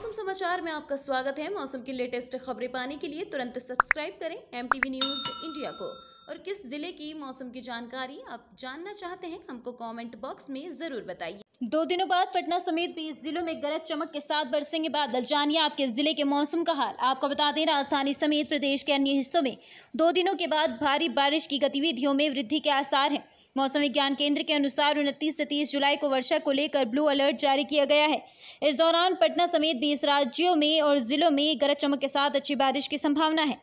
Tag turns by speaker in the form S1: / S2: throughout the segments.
S1: मौसम समाचार में आपका स्वागत है मौसम की लेटेस्ट खबरें पाने के लिए तुरंत सब्सक्राइब करें एम न्यूज़ इंडिया को और किस ज़िले की मौसम की जानकारी आप जानना चाहते हैं हमको कमेंट बॉक्स में ज़रूर बताइए दो दिनों बाद पटना समेत बीस जिलों में गरज चमक के साथ बरसेंगे बादल जानिए आपके जिले के मौसम का हाल आपको बता दें राजधानी समेत प्रदेश के अन्य हिस्सों में दो दिनों के बाद भारी बारिश की गतिविधियों में वृद्धि के आसार हैं मौसम विज्ञान केंद्र के अनुसार उनतीस से तीस जुलाई को वर्षा को लेकर ब्लू अलर्ट जारी किया गया है इस दौरान पटना समेत बीस राज्यों में और जिलों में गरज चमक के साथ अच्छी बारिश की संभावना है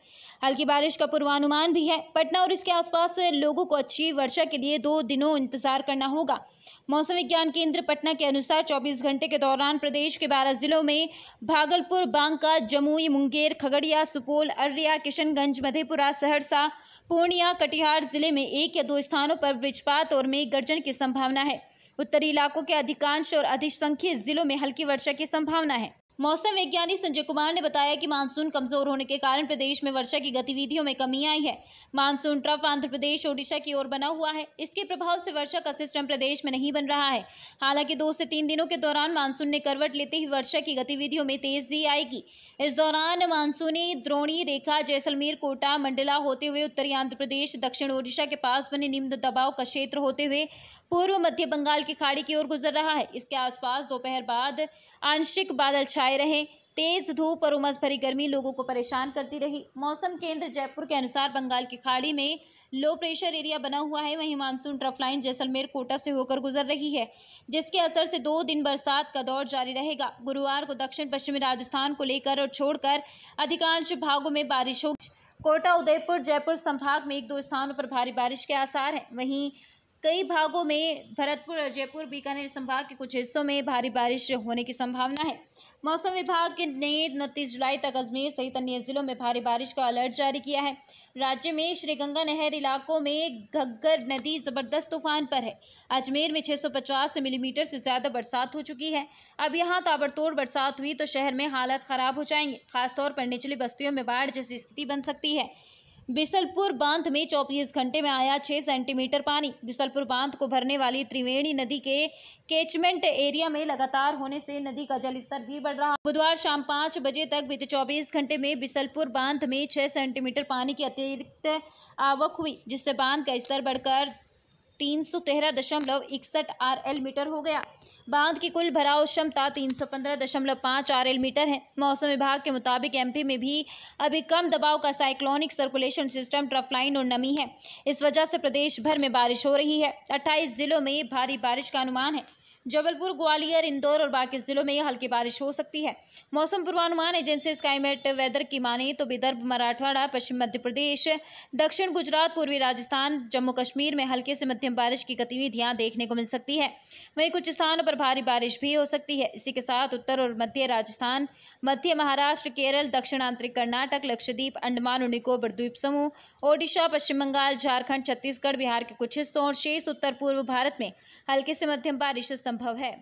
S1: हल्की बारिश का पूर्वानुमान भी है पटना और इसके आसपास लोगों को अच्छी वर्षा के लिए दो दिनों इंतजार करना होगा मौसम विज्ञान केंद्र पटना के अनुसार 24 घंटे के दौरान प्रदेश के 12 जिलों में भागलपुर बांका जमुई मुंगेर खगड़िया सुपौल अररिया किशनगंज मधेपुरा सहरसा पूर्णिया कटिहार जिले में एक या दो स्थानों पर वृजपात और मेघ गर्जन की संभावना है उत्तरी इलाकों के अधिकांश और अधिसंख्य जिलों में हल्की वर्षा की संभावना है मौसम वैज्ञानिक संजय कुमार ने बताया कि मानसून कमजोर होने के कारण प्रदेश में वर्षा की गतिविधियों में कमी आई है मानसून ट्रफ आंध्र प्रदेश ओडिशा की ओर बना हुआ है इसके प्रभाव से वर्षा का सिस्टम प्रदेश में नहीं बन रहा है हालांकि दो से तीन दिनों के दौरान मानसून ने करवट लेते ही वर्षा की गतिविधियों में तेजी आएगी इस दौरान मानसूनी द्रोणी रेखा जैसलमेर कोटा मंडला होते हुए उत्तरी आंध्र प्रदेश दक्षिण ओडिशा के पास बने निम्न दबाव का क्षेत्र होते हुए पूर्व मध्य बंगाल की खाड़ी की ओर गुजर रहा है इसके आसपास दोपहर बाद आंशिक बादल छाए छाए रहे तेज़ धूप और उमस भरी गर्मी लोगों को परेशान करती रही मौसम केंद्र जयपुर के अनुसार बंगाल की खाड़ी में लो प्रेशर एरिया बना हुआ है वहीं monsoon trough line Jaisalmer Kota से होकर गुजर रही है जिसके असर से दो दिन बरसात का दौर जारी रहेगा गुरुवार को दक्षिण पश्चिमी राजस्थान को लेकर और छोड़कर अधिकांश भागों में बारिश होगी कोटा उदयपुर जयपुर संभाग में एक दो स्थानों पर भारी बारिश के आसार हैं वहीं कई भागों में भरतपुर और जयपुर बीकानेर संभाग के कुछ हिस्सों में भारी बारिश होने की संभावना है मौसम विभाग ने उनतीस जुलाई तक अजमेर सहित अन्य जिलों में भारी बारिश का अलर्ट जारी किया है राज्य में श्रीगंगा नहर इलाकों में घग्गर नदी जबरदस्त तूफान पर है अजमेर में 650 मिलीमीटर से ज़्यादा बरसात हो चुकी है अब यहाँ ताबड़तोड़ बरसात हुई तो शहर में हालत ख़राब हो जाएंगे खासतौर पर निचली बस्तियों में बाढ़ जैसी स्थिति बन सकती है बिसलपुर बांध में चौबीस घंटे में आया 6 सेंटीमीटर पानी बिसलपुर बांध को भरने वाली त्रिवेणी नदी के कैचमेंट एरिया में लगातार होने से नदी का जलस्तर भी बढ़ रहा बुधवार शाम पाँच बजे तक बीते चौबीस घंटे में बिसलपुर बांध में छः सेंटीमीटर पानी की अतिरिक्त आवक हुई जिससे बांध का स्तर बढ़कर तीन सौ तेरह दशमलव इकसठ आर एल मीटर हो गया बांध की कुल भराव क्षमता तीन सौ पंद्रह दशमलव पाँच आर एल मीटर है मौसम विभाग के मुताबिक एमपी में भी अभी कम दबाव का cyclonic circulation system trough line और नमी है इस वजह से प्रदेश भर में बारिश हो रही है अट्ठाईस जिलों में भारी बारिश का अनुमान है जबलपुर ग्वालियर इंदौर और बाकी जिलों में हल्की बारिश हो सकती है मौसम पूर्वानुमान एजेंसी स्काईमेट वेदर की माने तो विदर्भ मराठवाड़ा पश्चिम मध्य प्रदेश दक्षिण गुजरात पूर्वी राजस्थान जम्मू कश्मीर में हल्के से मध्यम बारिश की गतिविधियां देखने को मिल सकती है वहीं कुछ स्थानों पर भारी बारिश भी हो सकती है इसी के साथ उत्तर और मध्य राजस्थान मध्य महाराष्ट्र केरल दक्षिण आंतरिक कर्नाटक लक्षद्वीप अंडमान और निकोबर द्वीप समूह ओडिशा पश्चिम बंगाल झारखंड छत्तीसगढ़ बिहार के कुछ हिस्सों और शेष उत्तर पूर्व भारत में हल्की से मध्यम बारिश संभव है